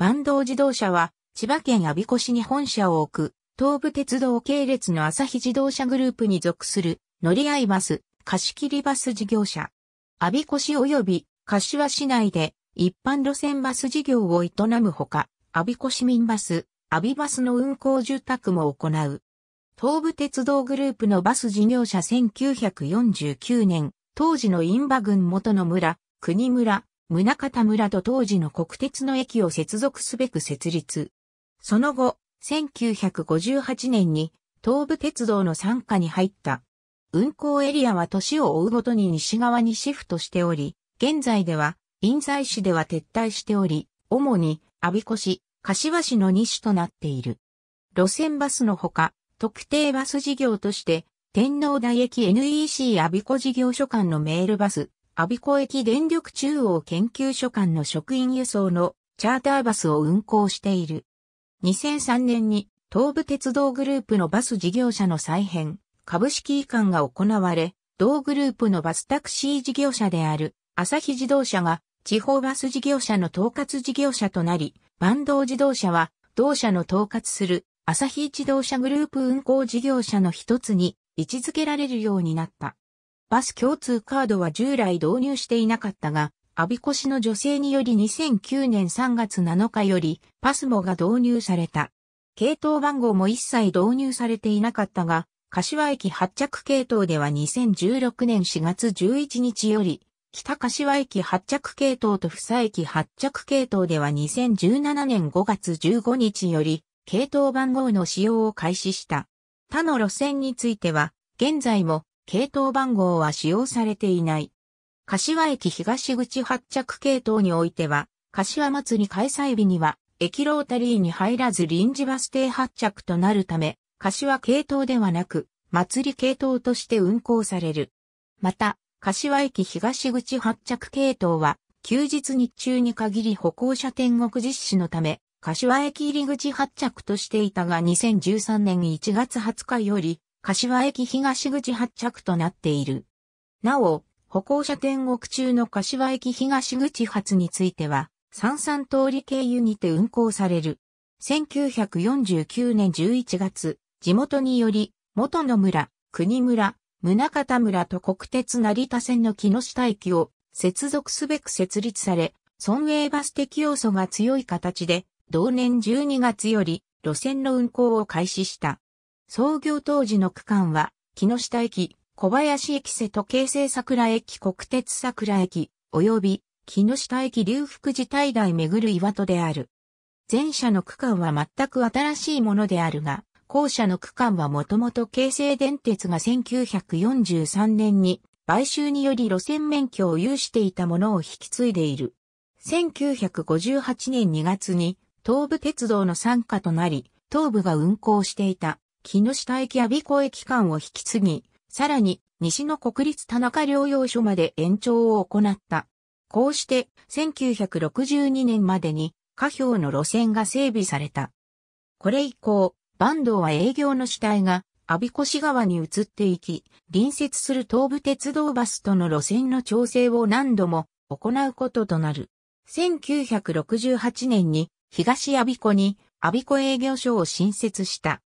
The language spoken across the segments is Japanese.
万東自動車は、千葉県阿鼻子市に本社を置く、東武鉄道系列の朝日自動車グループに属する、乗り合いバス、貸切バス事業者。阿鼻子市及び柏市内で一般路線バス事業を営むほか、阿鼻子市民バス、阿鼻バスの運行住宅も行う。東武鉄道グループのバス事業者1949年、当時のインバ郡元の村、国村、宗方村と当時の国鉄の駅を接続すべく設立。その後、1958年に東武鉄道の参加に入った。運行エリアは年を追うごとに西側にシフトしており、現在では、印西市では撤退しており、主に、阿鼻子市、柏市の2市となっている。路線バスのほか、特定バス事業として、天皇台駅 NEC 阿鼻子事業所間のメールバス、阿鼻子駅電力中央研究所間の職員輸送のチャーターバスを運行している。2003年に東武鉄道グループのバス事業者の再編、株式移管が行われ、同グループのバスタクシー事業者である、朝日自動車が地方バス事業者の統括事業者となり、万道自動車は同社の統括する朝日自動車グループ運行事業者の一つに位置づけられるようになった。バス共通カードは従来導入していなかったが、アビコ市の女性により2009年3月7日よりパスモが導入された。系統番号も一切導入されていなかったが、柏駅発着系統では2016年4月11日より、北柏駅発着系統と房駅発着系統では2017年5月15日より、系統番号の使用を開始した。他の路線については、現在も系統番号は使用されていない。柏駅東口発着系統においては、柏祭り開催日には、駅ロータリーに入らず臨時バス停発着となるため、柏系統ではなく、祭り系統として運行される。また、柏駅東口発着系統は、休日日中に限り歩行者天国実施のため、柏駅入り口発着としていたが2013年1月20日より、柏駅東口発着となっている。なお、歩行者天国中の柏駅東口発については、三三通り経由にて運行される。1949年11月、地元により、元の村、国村、宗方村と国鉄成田線の木下駅を接続すべく設立され、村営バス的要素が強い形で、同年12月より路線の運行を開始した。創業当時の区間は、木下駅、小林駅瀬戸京成桜駅国鉄桜駅、及び木下駅龍福寺大台巡る岩戸である。前者の区間は全く新しいものであるが、後者の区間はもともと京成電鉄が1943年に買収により路線免許を有していたものを引き継いでいる。1958年2月に東武鉄道の参加となり、東武が運行していた木下駅阿鼻子駅間を引き継ぎ、さらに西の国立田中療養所まで延長を行った。こうして1962年までに下表の路線が整備された。これ以降、坂東は営業の主体が阿鼻市川に移っていき、隣接する東武鉄道バスとの路線の調整を何度も行うこととなる。1968年に東阿鼻子に阿鼻子営業所を新設した。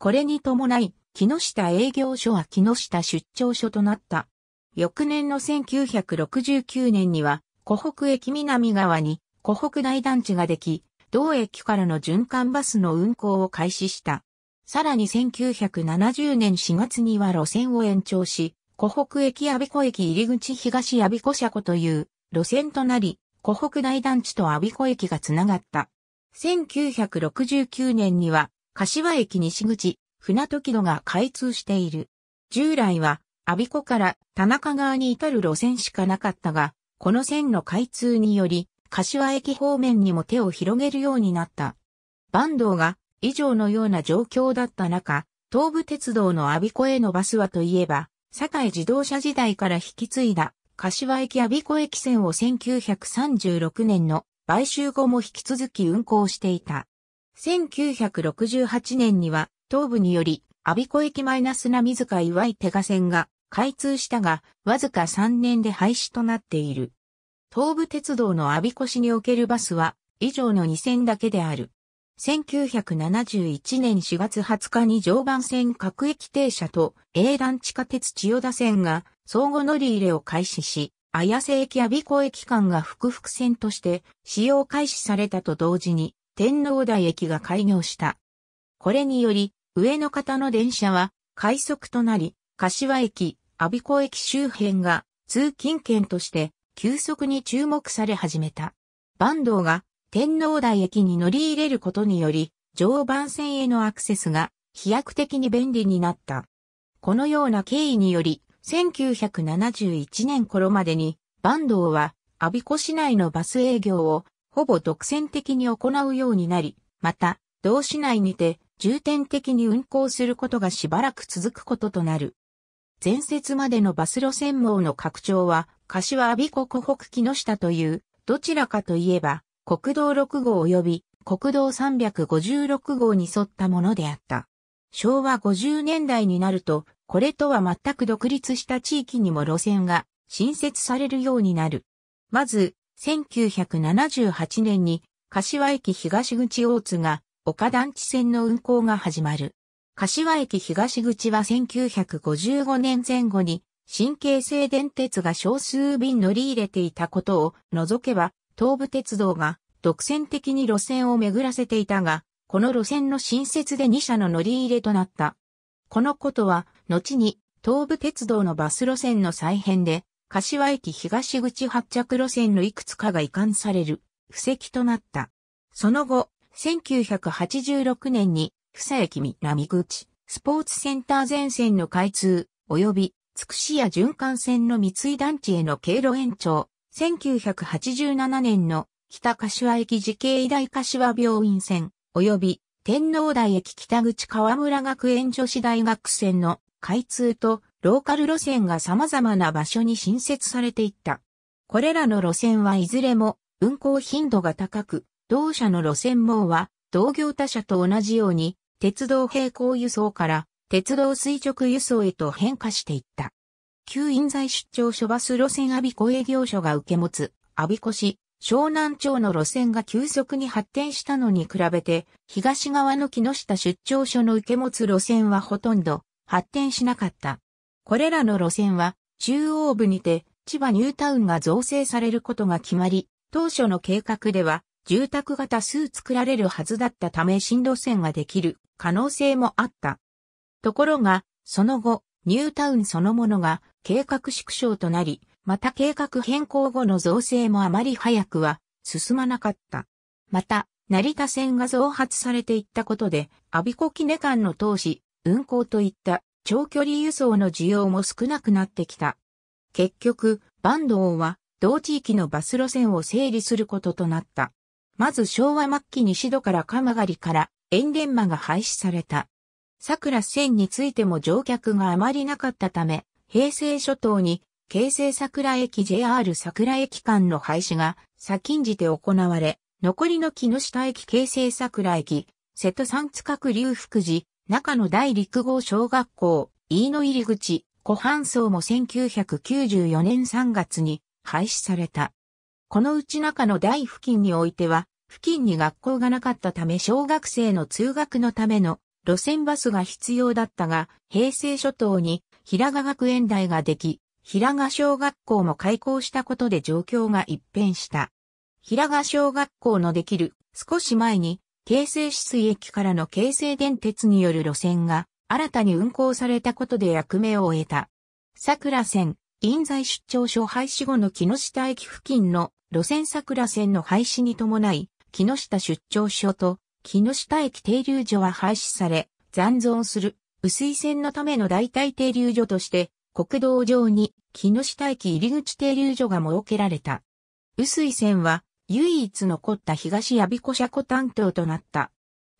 これに伴い、木下営業所は木下出張所となった。翌年の1969年には、湖北駅南側に湖北大団地ができ、同駅からの循環バスの運行を開始した。さらに1970年4月には路線を延長し、湖北駅阿鼻子駅入口東阿鼻子車庫という路線となり、湖北大団地と阿鼻子駅がつながった。1969年には柏駅西口、船時戸が開通している。従来は、阿鼻子から田中側に至る路線しかなかったが、この線の開通により、柏駅方面にも手を広げるようになった。坂東が以上のような状況だった中、東武鉄道の阿鼻子へのバスはといえば、堺自動車時代から引き継いだ柏駅阿鼻子駅線を1936年の買収後も引き続き運行していた。1968年には東部により、阿鼻子駅マイナスな水か岩井手賀線が開通したが、わずか3年で廃止となっている。東武鉄道の阿鼻子市におけるバスは、以上の2線だけである。1971年4月20日に常磐線各駅停車と営団地下鉄千代田線が相互乗り入れを開始し、綾瀬駅阿鼻子駅間が複々線として使用開始されたと同時に天皇台駅が開業した。これにより、上の方の電車は快速となり、柏駅、阿鼻子駅周辺が通勤圏として急速に注目され始めた。坂東が天皇台駅に乗り入れることにより、常磐線へのアクセスが飛躍的に便利になった。このような経緯により、1971年頃までに、坂東は、阿鼻子市内のバス営業をほぼ独占的に行うようになり、また、同市内にて、重点的に運行することがしばらく続くこととなる。前節までのバス路線網の拡張は、柏阿鼻湖湖北木下という、どちらかといえば、国道6号及び国道356号に沿ったものであった。昭和50年代になると、これとは全く独立した地域にも路線が新設されるようになる。まず、1978年に柏駅東口大津が岡団地線の運行が始まる。柏駅東口は1955年前後に新京成電鉄が少数便乗り入れていたことを除けば東武鉄道が独占的に路線を巡らせていたが、この路線の新設で2社の乗り入れとなった。このことは、後に東武鉄道のバス路線の再編で、柏駅東口発着路線のいくつかが移管される、布石となった。その後、1986年に、草駅南口、スポーツセンター前線の開通、及び、つくしや循環線の三井団地への経路延長、1987年の北柏駅時系医大柏病院線、及び天皇台駅北口河村学園女子大学線の開通とローカル路線が様々な場所に新設されていった。これらの路線はいずれも運行頻度が高く、同社の路線網は同業他社と同じように鉄道並行輸送から鉄道垂直輸送へと変化していった。旧印在出張所バス路線阿鼻子営業所が受け持つ阿鼻子市、湘南町の路線が急速に発展したのに比べて、東側の木下出張所の受け持つ路線はほとんど発展しなかった。これらの路線は、中央部にて、千葉ニュータウンが造成されることが決まり、当初の計画では、住宅が多数作られるはずだったため新路線ができる可能性もあった。ところが、その後、ニュータウンそのものが計画縮小となり、また計画変更後の造成もあまり早くは進まなかった。また、成田線が増発されていったことで、阿鼻子記念館の当時、運行といった長距離輸送の需要も少なくなってきた。結局、坂東は同地域のバス路線を整理することとなった。まず昭和末期西戸から鎌狩から塩田間が廃止された。桜線についても乗客があまりなかったため、平成初頭に京成桜駅 JR 桜駅間の廃止が先んじて行われ、残りの木下駅京成桜駅、瀬戸三塚区龍福寺、中野大陸号小学校、飯野入り口、湖畔荘も1994年3月に廃止された。このうち中野大付近においては、付近に学校がなかったため小学生の通学のための路線バスが必要だったが、平成初頭に平賀学園大ができ、平賀小学校も開校したことで状況が一変した。平賀小学校のできる少し前に京成止水駅からの京成電鉄による路線が新たに運行されたことで役目を終えた。桜線、印西出張所廃止後の木下駅付近の路線桜線の廃止に伴い、木下出張所と木下駅停留所は廃止され、残存する薄い線のための代替停留所として、国道上に木下駅入口停留所が設けられた。薄い線は唯一残った東やびこ車庫担当となった。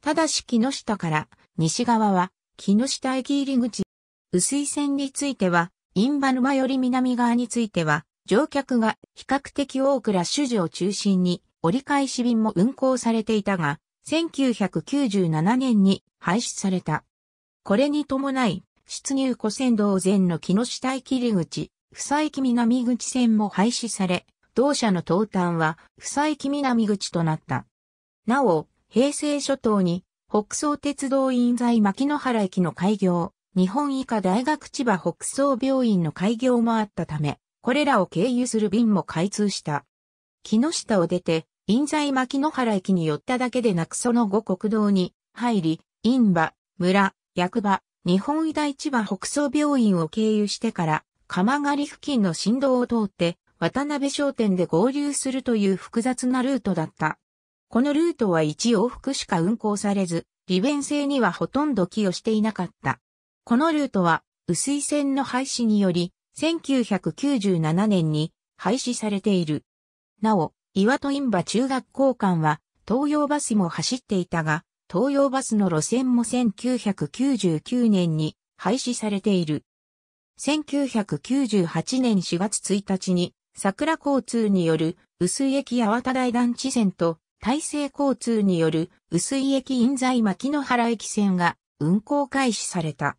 ただし木下から西側は木下駅入り口。薄い線については、インバ沼より南側については、乗客が比較的多くラッシュ時を中心に折り返し便も運行されていたが、1997年に廃止された。これに伴い、出入古線道前の木下駅入り口、不佐駅南口線も廃止され、同社の東端は、不再機南口となった。なお、平成初頭に、北総鉄道院在牧野原駅の開業、日本医科大学千葉北総病院の開業もあったため、これらを経由する便も開通した。木下を出て、印西牧野原駅に寄っただけでなくその後国道に入り、印馬、村、役場、日本医大千葉北総病院を経由してから、鎌狩付近の振動を通って、渡辺商店で合流するという複雑なルートだった。このルートは1往復しか運行されず、利便性にはほとんど寄与していなかった。このルートは、薄い線の廃止により、1997年に廃止されている。なお、岩戸院馬中学校間は、東洋バスも走っていたが、東洋バスの路線も1999年に廃止されている。1998年4月1日に桜交通による薄井駅八幡台団地線と大成交通による薄井駅印西牧野原駅線が運行開始された。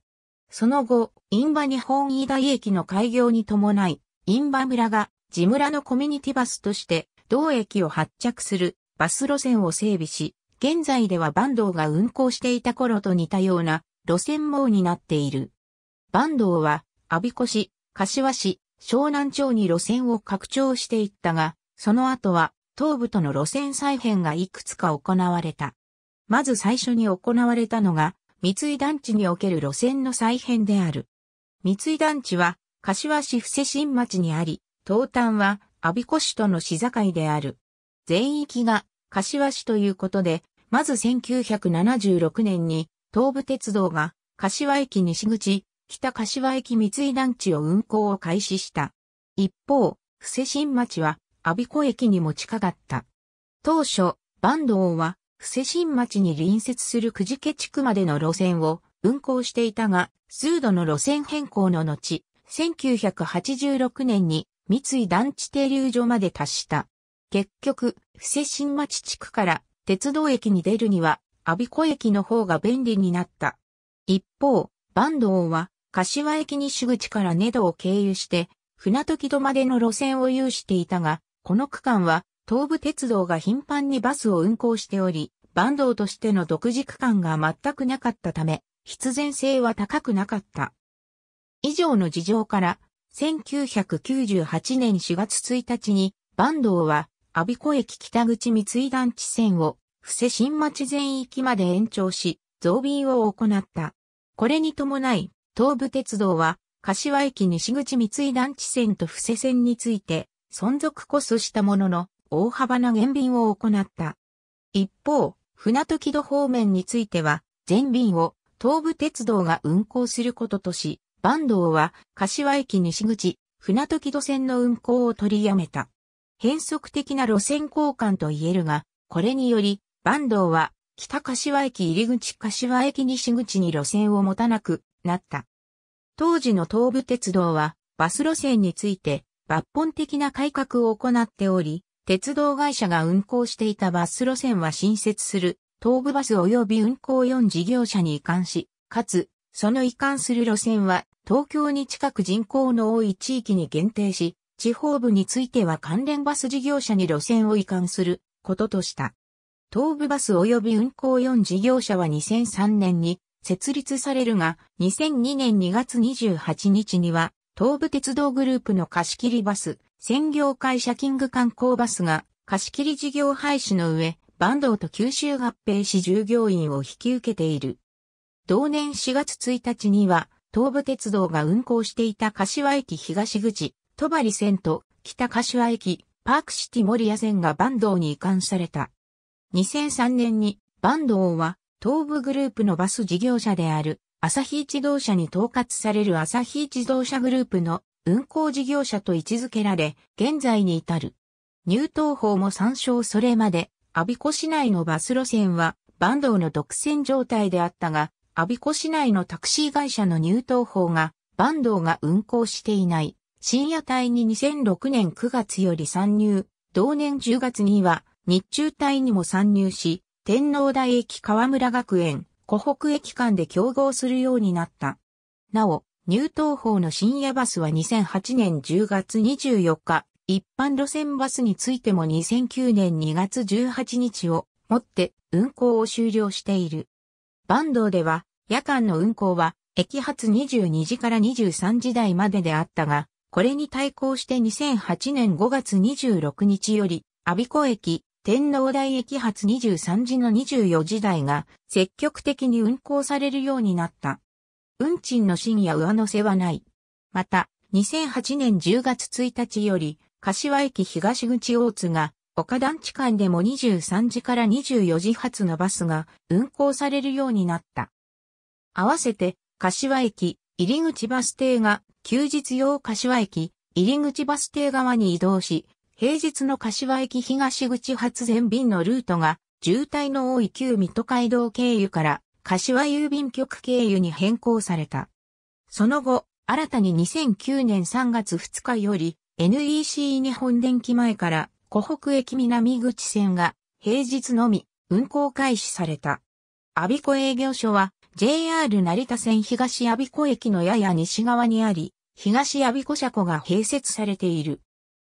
その後、印馬日本飯大駅の開業に伴い、印馬村が地村のコミュニティバスとして同駅を発着するバス路線を整備し、現在では坂東が運行していた頃と似たような路線網になっている。坂東は、阿鼻子市、柏市、湘南町に路線を拡張していったが、その後は東部との路線再編がいくつか行われた。まず最初に行われたのが、三井団地における路線の再編である。三井団地は、柏市伏新町にあり、東端は、阿鼻子市との市境である。全域が、柏市ということで、まず1976年に、東武鉄道が、柏駅西口、北柏駅三井団地を運行を開始した。一方、伏施新町は、阿鼻子駅に持ちかかった。当初、坂東は、伏施新町に隣接するくじけ地区までの路線を運行していたが、数度の路線変更の後、1986年に三井団地停留所まで達した。結局、伏施新町地区から鉄道駅に出るには、阿鼻子駅の方が便利になった。一方、坂東は、柏駅西口から根戸を経由して、船時戸までの路線を有していたが、この区間は、東武鉄道が頻繁にバスを運行しており、坂東としての独自区間が全くなかったため、必然性は高くなかった。以上の事情から、1998年4月1日に、坂東は、阿鼻子駅北口三井団地線を、布施新町全域まで延長し、増便を行った。これに伴い、東武鉄道は、柏駅西口三井団地線と布施線について、存続こそしたものの、大幅な減便を行った。一方、船時戸方面については、全便を東武鉄道が運行することとし、坂東は柏駅西口、船時戸線の運行を取りやめた。変則的な路線交換と言えるが、これにより、坂東は北柏駅入口柏駅西口に路線を持たなくなった。当時の東武鉄道はバス路線について抜本的な改革を行っており、鉄道会社が運行していたバス路線は新設する東武バス及び運行4事業者に移管し、かつ、その移管する路線は東京に近く人口の多い地域に限定し、地方部については関連バス事業者に路線を移管することとした。東武バス及び運行4事業者は2003年に設立されるが、2002年2月28日には、東武鉄道グループの貸切バス、専業会社キング観光バスが、貸切事業廃止の上、坂東と九州合併し従業員を引き受けている。同年4月1日には、東武鉄道が運行していた柏駅東口、戸張線と北柏駅、パークシティ森谷線が坂東に移管された。2003年に坂東は東部グループのバス事業者である、朝日自動車に統括される朝日自動車グループの運行事業者と位置づけられ、現在に至る。入党法も参照それまで、阿鼻子市内のバス路線は、坂東の独占状態であったが、阿鼻子市内のタクシー会社の入党法が、坂東が運行していない、深夜帯に2006年9月より参入、同年10月には日中帯にも参入し、天皇台駅河村学園、湖北駅間で競合するようになった。なお、入東方の深夜バスは2008年10月24日、一般路線バスについても2009年2月18日をもって運行を終了している。坂東では夜間の運行は駅発22時から23時台までであったが、これに対抗して2008年5月26日より、阿鼻子駅、天皇台駅発23時の24時台が積極的に運行されるようになった。運賃の深夜上乗せはない。また、2008年10月1日より、柏駅東口大津が、岡団地間でも23時から24時発のバスが運行されるようになった。合わせて、柏駅入口バス停が休日用柏駅入口バス停側に移動し、平日の柏駅東口発全便のルートが、渋滞の多い旧水戸街道経由から、柏郵便局経由に変更された。その後、新たに2009年3月2日より、NEC 日本電機前から、湖北駅南口線が、平日のみ、運行開始された。阿ビ子営業所は、JR 成田線東阿ビ子駅のやや西側にあり、東阿ビ子車庫が併設されている。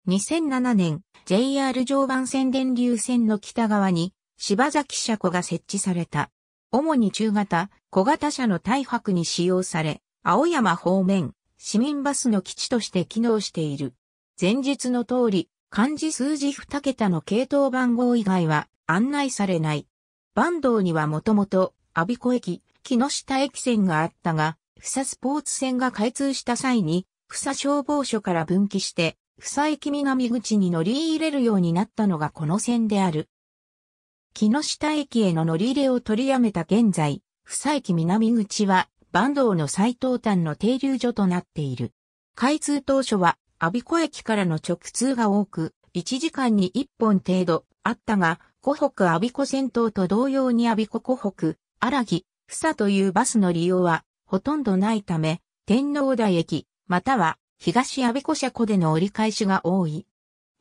2007年、JR 常磐線電流線の北側に、柴崎車庫が設置された。主に中型、小型車の大白に使用され、青山方面、市民バスの基地として機能している。前述の通り、漢字数字2桁の系統番号以外は案内されない。坂東にはもともと、阿鼻子駅、木下駅線があったが、草スポーツ線が開通した際に、草消防署から分岐して、佐木南口に乗り入れるようになったのがこの線である。木下駅への乗り入れを取りやめた現在、佐木南口は、坂東の最東端の停留所となっている。開通当初は、阿鼻子駅からの直通が多く、1時間に1本程度あったが、湖北阿鼻子線等と同様に阿鼻子湖北、荒木、さというバスの利用はほとんどないため、天皇台駅、または東安倍湖車庫での折り返しが多い。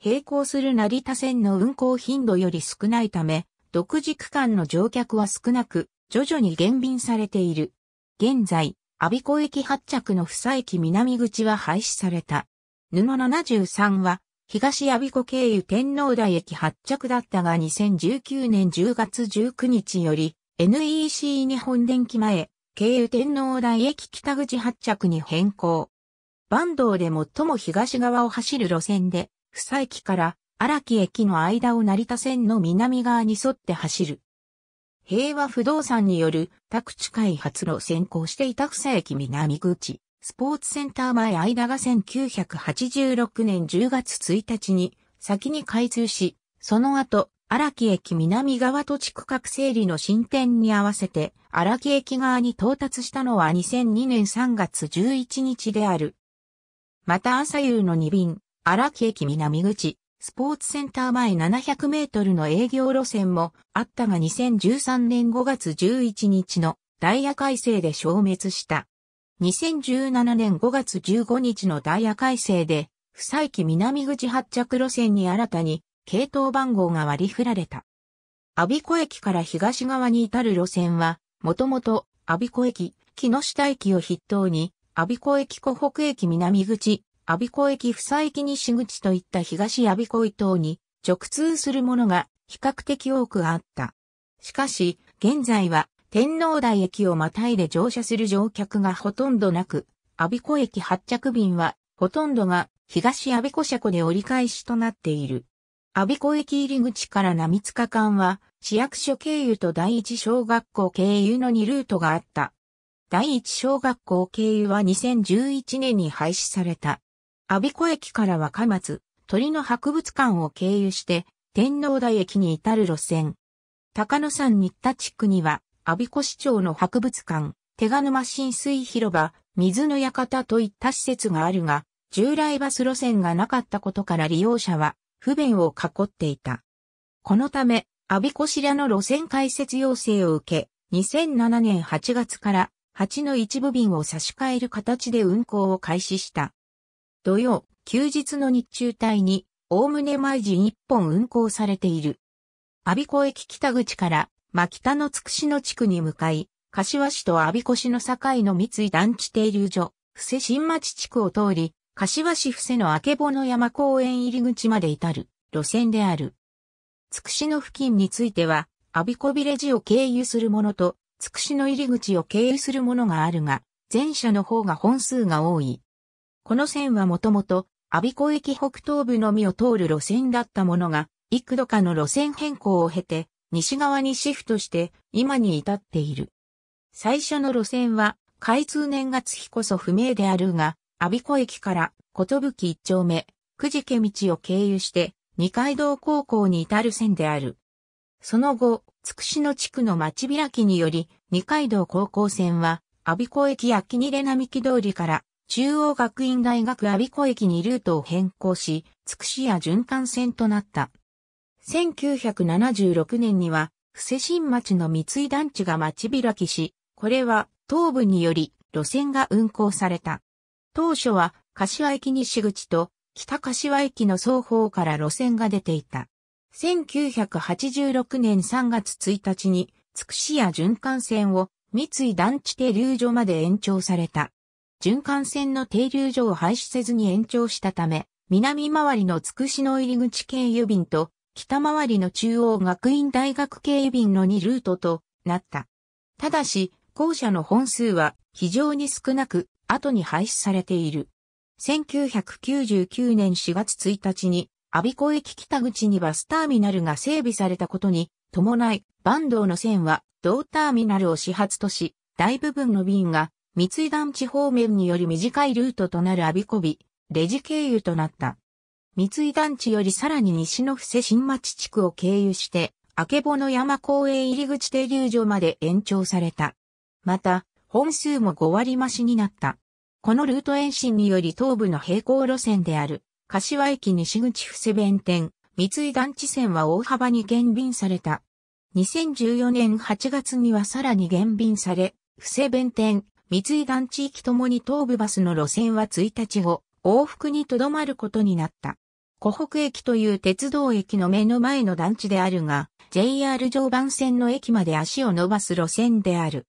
並行する成田線の運行頻度より少ないため、独自区間の乗客は少なく、徐々に減便されている。現在、阿鼻湖駅発着の不駅南口は廃止された。布73は、東阿鼻湖経由天皇台駅発着だったが2019年10月19日より、NEC 日本電機前、経由天皇台駅北口発着に変更。坂東で最も東側を走る路線で、ふさ駅から荒木駅の間を成田線の南側に沿って走る。平和不動産による宅地開発路先行していたさ駅南口、スポーツセンター前間が1986年10月1日に先に開通し、その後、荒木駅南側土地区画整理の進展に合わせて、荒木駅側に到達したのは2002年3月11日である。また朝夕の2便、荒木駅南口、スポーツセンター前700メートルの営業路線もあったが2013年5月11日のダイヤ改正で消滅した。2017年5月15日のダイヤ改正で、不採機南口発着路線に新たに系統番号が割り振られた。阿鼻子駅から東側に至る路線は、もともと阿鼻子駅、木下駅を筆頭に阿鼻子駅湖北駅南口、阿鼻子駅房駅西口といった東阿鼻子等に直通するものが比較的多くあった。しかし、現在は天皇台駅をまたいで乗車する乗客がほとんどなく、阿鼻子駅発着便はほとんどが東阿鼻子車庫で折り返しとなっている。阿鼻子駅入り口から並塚間は市役所経由と第一小学校経由の2ルートがあった。第一小学校経由は2011年に廃止された。阿鼻子駅からは貨松、鳥の博物館を経由して、天皇台駅に至る路線。高野山新田地区には、阿鼻子市町の博物館、手賀沼浸水広場、水の館といった施設があるが、従来バス路線がなかったことから利用者は不便を囲っていた。このため、阿鼻子白の路線開設要請を受け、2007年8月から8の一部便を差し替える形で運行を開始した。土曜、休日の日中帯に、おおむね毎時一本運行されている。阿鼻子駅北口から、真北のつくしの地区に向かい、柏市と阿鼻子市の境の三井団地停留所、伏せ新町地区を通り、柏市伏せの明けの山公園入り口まで至る路線である。つくしの付近については、アビコビレジを経由するものと、つくしの入り口を経由するものがあるが、前者の方が本数が多い。この線はもともと、阿鼻子駅北東部のみを通る路線だったものが、幾度かの路線変更を経て、西側にシフトして、今に至っている。最初の路線は、開通年月日こそ不明であるが、阿鼻子駅から、ことぶき一丁目、くじけ道を経由して、二階堂高校に至る線である。その後、つくしの地区の町開きにより、二階堂高校線は、阿鼻子駅や木切並木通りから、中央学院大学阿鼻子駅にルートを変更し、つくしや循環線となった。1976年には、伏施新町の三井団地が町開きし、これは東部により路線が運行された。当初は、柏駅西口と北柏駅の双方から路線が出ていた。1986年3月1日に、つくしや循環線を三井団地停留所まで延長された。循環線の停留所を廃止せずに延長したため、南回りのつくしの入り口経由便と、北回りの中央学院大学経由便の2ルートとなった。ただし、校舎の本数は非常に少なく、後に廃止されている。1999年4月1日に、阿鼻子駅北口にバスターミナルが整備されたことに伴い、坂東の線は同ターミナルを始発とし、大部分の便が三井団地方面により短いルートとなる阿鼻子ビ、レジ経由となった。三井団地よりさらに西の布施新町地区を経由して、明けぼの山公園入口停留所まで延長された。また、本数も5割増しになった。このルート延伸により東部の平行路線である柏駅西口伏弁店、三井団地線は大幅に減便された。2014年8月にはさらに減便され、伏弁店、三井団地域ともに東部バスの路線は1日後、往復にとどまることになった。湖北駅という鉄道駅の目の前の団地であるが、JR 常磐線の駅まで足を伸ばす路線である。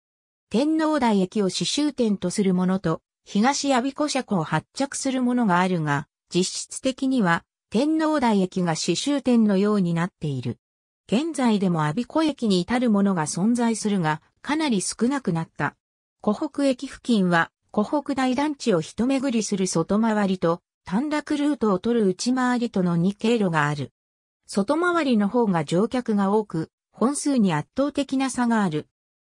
天皇台駅を刺繍点とするものと、東阿鼻子車庫を発着するものがあるが、実質的には天皇台駅が刺繍店のようになっている。現在でも阿鼻子駅に至るものが存在するが、かなり少なくなった。湖北駅付近は、湖北大団地を一巡りする外回りと、短絡ルートを取る内回りとの2経路がある。外回りの方が乗客が多く、本数に圧倒的な差がある。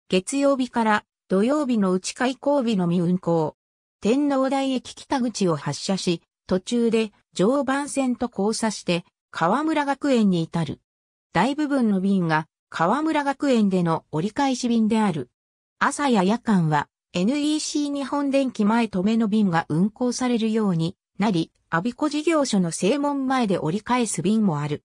月曜日から土曜日の内開港日のみ運行。天皇台駅北口を発車し、途中で常磐線と交差して河村学園に至る。大部分の便が河村学園での折り返し便である。朝や夜間は NEC 日本電機前止めの便が運行されるようになり、阿鼻子事業所の正門前で折り返す便もある。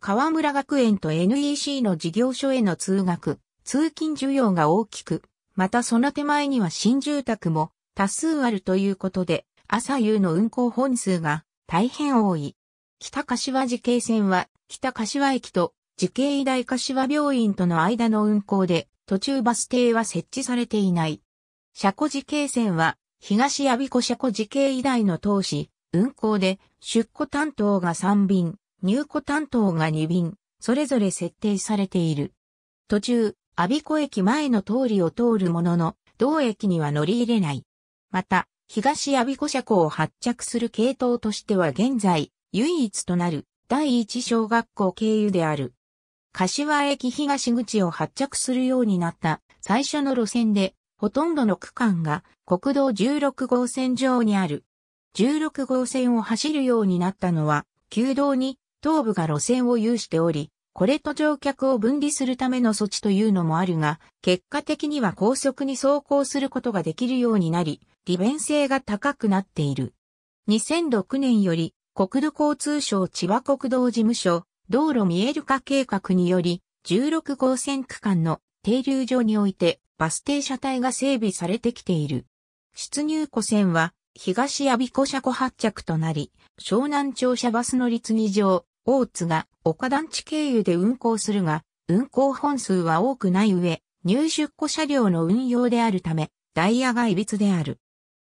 河村学園と NEC の事業所への通学、通勤需要が大きく、またその手前には新住宅も多数あるということで、朝夕の運行本数が大変多い。北柏寺京線は北柏駅と慈恵医大柏病院との間の運行で途中バス停は設置されていない。車庫寺京線は東阿鼻子車庫寺京医大の当市、運行で出庫担当が3便、入庫担当が2便、それぞれ設定されている。途中、阿鼻子駅前の通りを通るものの、同駅には乗り入れない。また、東阿鼻子車庫を発着する系統としては現在、唯一となる第一小学校経由である。柏駅東口を発着するようになった最初の路線で、ほとんどの区間が国道16号線上にある。16号線を走るようになったのは、旧道に東部が路線を有しており、これと乗客を分離するための措置というのもあるが、結果的には高速に走行することができるようになり、利便性が高くなっている。2006年より国土交通省千葉国道事務所道路見える化計画により16号線区間の停留所においてバス停車帯が整備されてきている。出入庫線は東阿鼻子車庫発着となり、湘南庁舎バス乗り継ぎ場、大津が岡団地経由で運行するが、運行本数は多くない上、入出庫車両の運用であるため、ダイヤが歪である。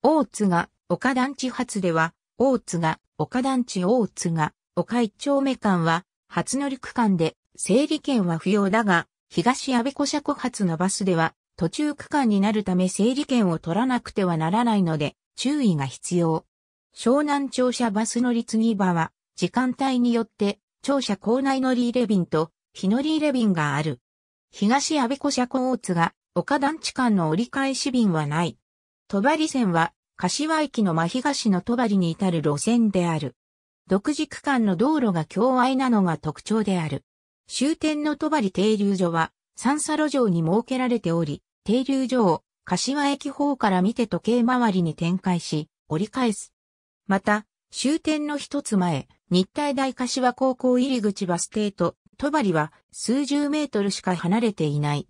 大津が岡団地発では、大津が岡団地大津が岡一丁目間は、初乗り区間で、整理券は不要だが、東安倍古車発のバスでは、途中区間になるため整理券を取らなくてはならないので、注意が必要。湘南庁舎バス乗り継ぎ場は、時間帯によって、庁舎校内乗り入れ便と、日乗り入れ便がある。東安倍古車庫大津が、岡団地間の折り返し便はない。帳張線は、柏駅の真東の戸張に至る路線である。独自区間の道路が狭愛なのが特徴である。終点の戸張停留所は、三差路上に設けられており、停留所を柏駅方から見て時計回りに展開し、折り返す。また、終点の一つ前、日体大柏高校入口バス停と戸張は数十メートルしか離れていない。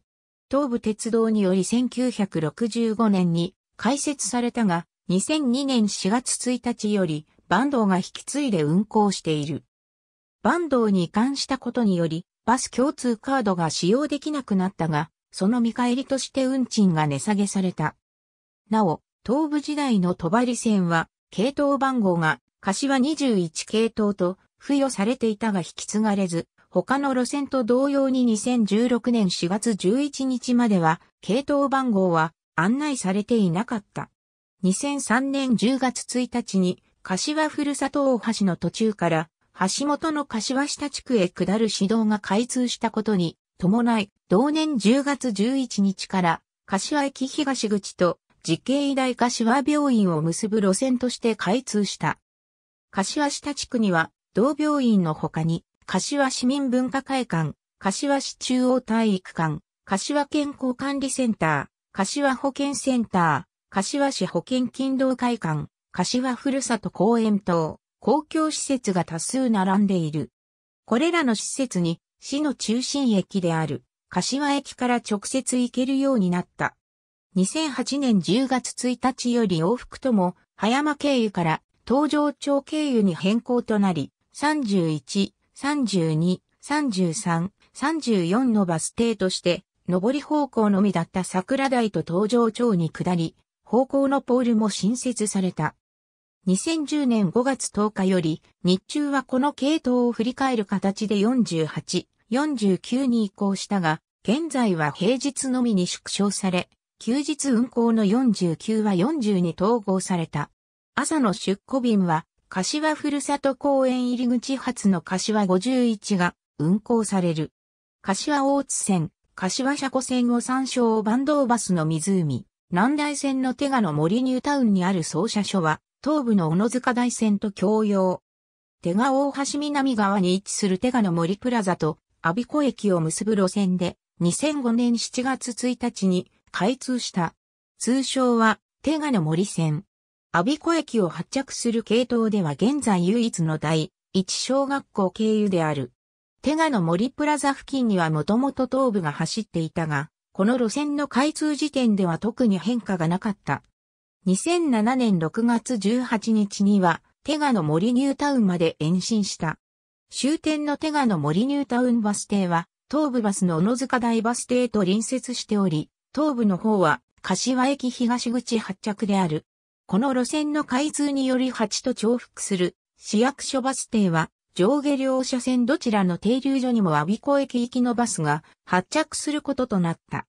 東武鉄道により1965年に開設されたが、2002年4月1日より、坂東が引き継いで運行している。坂東に移管したことにより、バス共通カードが使用できなくなったが、その見返りとして運賃が値下げされた。なお、東部時代の戸張線は、系統番号が、柏21系統と付与されていたが引き継がれず、他の路線と同様に2016年4月11日までは、系統番号は案内されていなかった。2003年10月1日に、柏ふるさと大橋の途中から、橋本の柏下地区へ下る市道が開通したことに、伴い、同年10月11日から、柏駅東口と、時恵医大柏病院を結ぶ路線として開通した。柏下地区には、同病院の他に、柏市民文化会館、柏市中央体育館、柏健康管理センター、柏保健センター、柏市保健勤労会館、柏ふるさと公園等、公共施設が多数並んでいる。これらの施設に、市の中心駅である、柏駅から直接行けるようになった。2008年10月1日より往復とも、葉山経由から東上町経由に変更となり、31、32、33、34のバス停として、上り方向のみだった桜台と東上町に下り、方向のポールも新設された。2010年5月10日より、日中はこの系統を振り返る形で48、49に移行したが、現在は平日のみに縮小され、休日運行の49は40に統合された。朝の出庫便は、柏ふるさと公園入り口発の柏51が運行される。柏大津線、柏車庫線を参照バンドーバスの湖、南大線の手賀の森ニュータウンにある奏車所は、東部の小野塚大線と共用。手賀大橋南側に位置する手賀の森プラザと、阿鼻子駅を結ぶ路線で、2005年7月1日に開通した。通称は、手賀の森線。阿鼻子駅を発着する系統では現在唯一の第一小学校経由である。手賀の森プラザ付近にはもともと東部が走っていたが、この路線の開通時点では特に変化がなかった。2007年6月18日には、テガの森ニュータウンまで延伸した。終点のテガの森ニュータウンバス停は、東部バスの小野塚台バス停と隣接しており、東部の方は、柏駅東口発着である。この路線の開通により八と重複する市役所バス停は上下両車線どちらの停留所にも阿鼻子駅行きのバスが発着することとなった。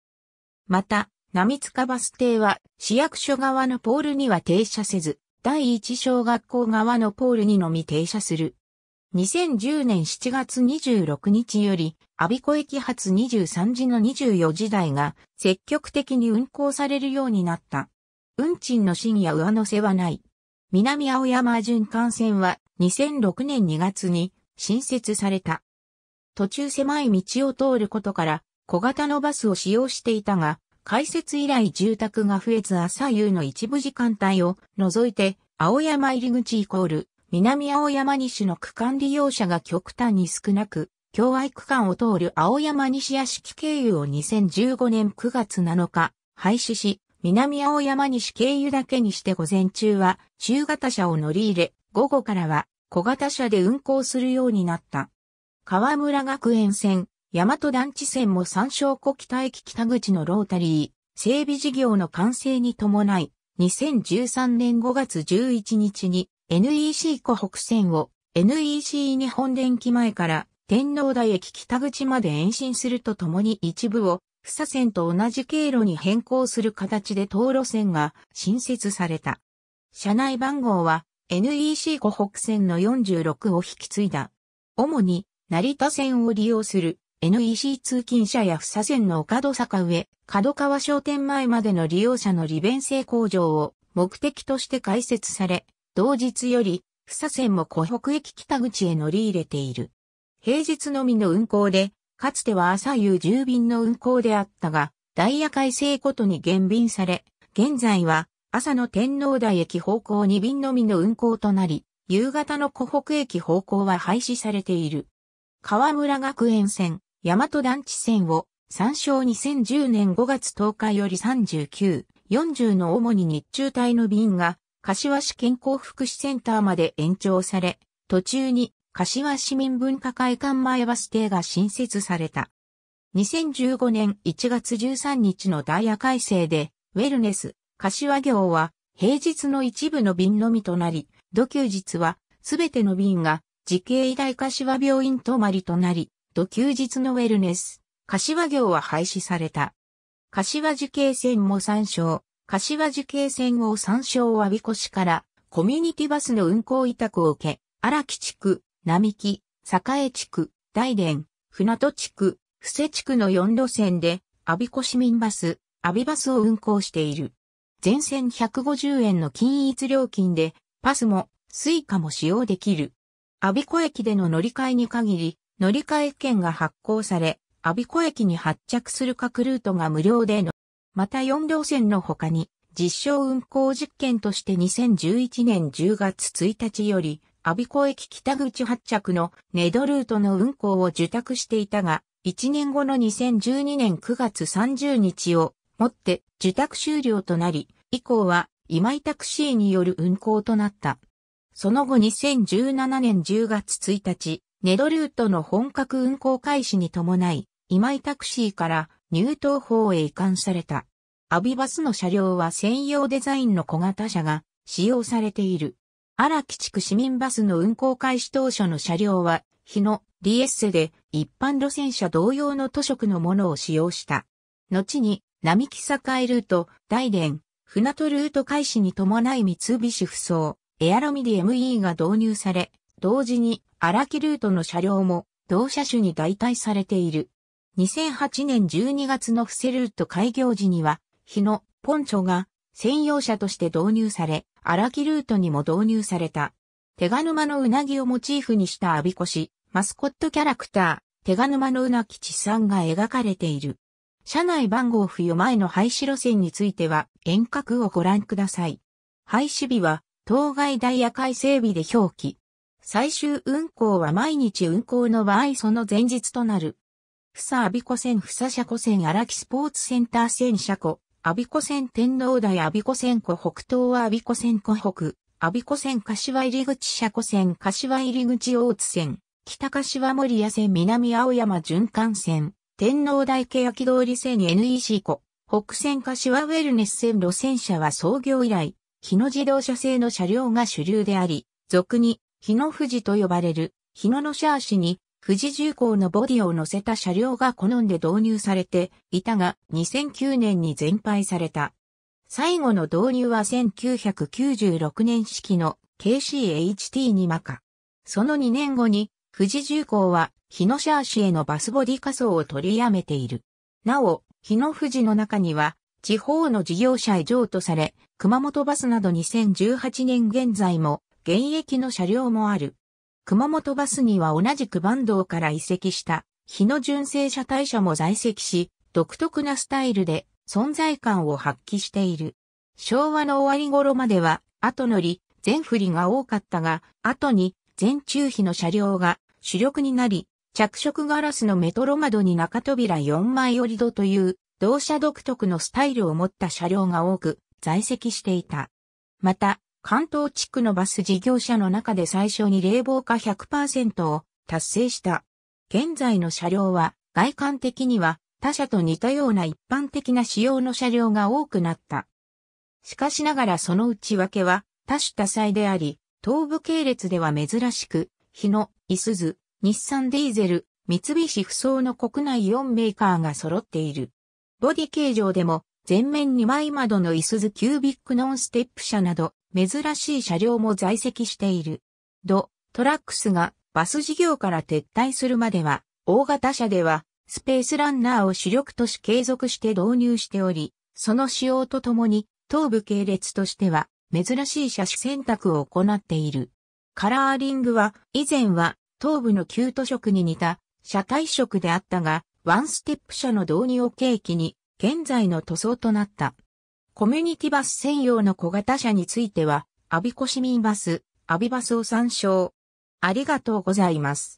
また、並塚バス停は市役所側のポールには停車せず、第一小学校側のポールにのみ停車する。2010年7月26日より、阿鼻子駅発23時の24時台が積極的に運行されるようになった。運賃の深夜上乗せはない。南青山巡環線は2006年2月に新設された。途中狭い道を通ることから小型のバスを使用していたが、開設以来住宅が増えず朝夕の一部時間帯を除いて、青山入口イコール、南青山西の区間利用者が極端に少なく、境愛区間を通る青山西屋敷経由を2015年9月7日、廃止し、南青山西経由だけにして午前中は中型車を乗り入れ、午後からは小型車で運行するようになった。河村学園線、大和団地線も参照湖北駅北口のロータリー、整備事業の完成に伴い、2013年5月11日に NEC 湖北線を NEC 日本電機前から天皇台駅北口まで延伸するとともに一部を不左線と同じ経路に変更する形で東路線が新設された。車内番号は NEC 湖北線の46を引き継いだ。主に成田線を利用する NEC 通勤者や房線の岡戸坂上、角川商店前までの利用者の利便性向上を目的として開設され、同日より、房線も湖北駅北口へ乗り入れている。平日のみの運行で、かつては朝夕10便の運行であったが、ダイヤ改正ごとに減便され、現在は朝の天皇台駅方向2便のみの運行となり、夕方の湖北駅方向は廃止されている。河村学園線、大和団地線を参照2010年5月10日より39、40の主に日中帯の便が、柏市健康福祉センターまで延長され、途中に柏市民文化会館前バス停が新設された。2015年1月13日のダイヤ改正で、ウェルネス、柏業は平日の一部の便のみとなり、土休日はすべての便が時系医大柏病院泊まりとなり、と休日のウェルネス、柏行は廃止された。柏樹形線も参照、柏樹形線を参照はびこしから、コミュニティバスの運行委託を受け、荒木地区、並木、栄地区、大連、船戸地区、布施地区の4路線で、阿鼻子市民バス、阿鼻バスを運行している。全線150円の均一料金で、パスも、スイカも使用できる。阿鼻子駅での乗り換えに限り、乗り換え券が発行され、阿鼻子駅に発着する各ルートが無料での、また4両線の他に、実証運行実験として2011年10月1日より、阿鼻子駅北口発着のネドルートの運行を受託していたが、1年後の2012年9月30日をもって受託終了となり、以降は今井タクシーによる運行となった。その後2017年10月1日、ネドルートの本格運行開始に伴い、今井タクシーからニュートー法へ移管された。アビバスの車両は専用デザインの小型車が使用されている。荒木地区市民バスの運行開始当初の車両は、日野、リエッセで一般路線車同様の都色のものを使用した。後に、並木栄ルート、大連、船戸ルート開始に伴い三菱不走、エアロミディ ME が導入され、同時に荒木ルートの車両も同車種に代替されている。2008年12月の伏せルート開業時には、日野、ポンチョが専用車として導入され、荒木ルートにも導入された。手賀沼のうなぎをモチーフにしたアビコシ、マスコットキャラクター、手賀沼のうなちさんが描かれている。車内番号付与前の廃止路線については遠隔をご覧ください。廃止日は当該ダイヤ改正日で表記。最終運行は毎日運行の場合その前日となる。ふさあびこ線ふさ車庫線荒木スポーツセンター線車庫、あびこ線天皇台あびこ線湖北東はあびこ線湖北、あびこ線柏入口車庫線柏入口大津線、北柏森谷線南青山循環線、天皇台欅通り線 NEC 湖、北線柏ウェルネス線路線車は創業以来、日野自動車製の車両が主流であり、俗に日野富士と呼ばれる、日野のシャーシに、富士重工のボディを乗せた車両が好んで導入されていたが、2009年に全廃された。最後の導入は1996年式の KCHT に任。その2年後に、富士重工は日野シャーシへのバスボディ仮装を取りやめている。なお、日野富士の中には、地方の事業者へ譲渡され、熊本バスなど2018年現在も現役の車両もある。熊本バスには同じく坂東から移籍した日野純正車体車も在籍し、独特なスタイルで存在感を発揮している。昭和の終わり頃までは後乗り、全振りが多かったが、後に全中比の車両が主力になり、着色ガラスのメトロ窓に中扉4枚折り戸という同社独特のスタイルを持った車両が多く在籍していた。また、関東地区のバス事業者の中で最初に冷房化100%を達成した。現在の車両は外観的には他社と似たような一般的な仕様の車両が多くなった。しかしながらその内訳は多種多彩であり、東部系列では珍しく、日野、伊すズ、日産ディーゼル、三菱不走の国内4メーカーが揃っている。ボディ形状でも前面2枚窓のいすずキュービックノンステップ車など珍しい車両も在籍している。ド、トラックスがバス事業から撤退するまでは、大型車ではスペースランナーを主力とし継続して導入しており、その仕様とともに、東部系列としては珍しい車種選択を行っている。カラーリングは以前は東部の旧都色に似た車体色であったが、ワンステップ車の導入を契機に現在の塗装となった。コミュニティバス専用の小型車については、アビコ市民バス、アビバスを参照。ありがとうございます。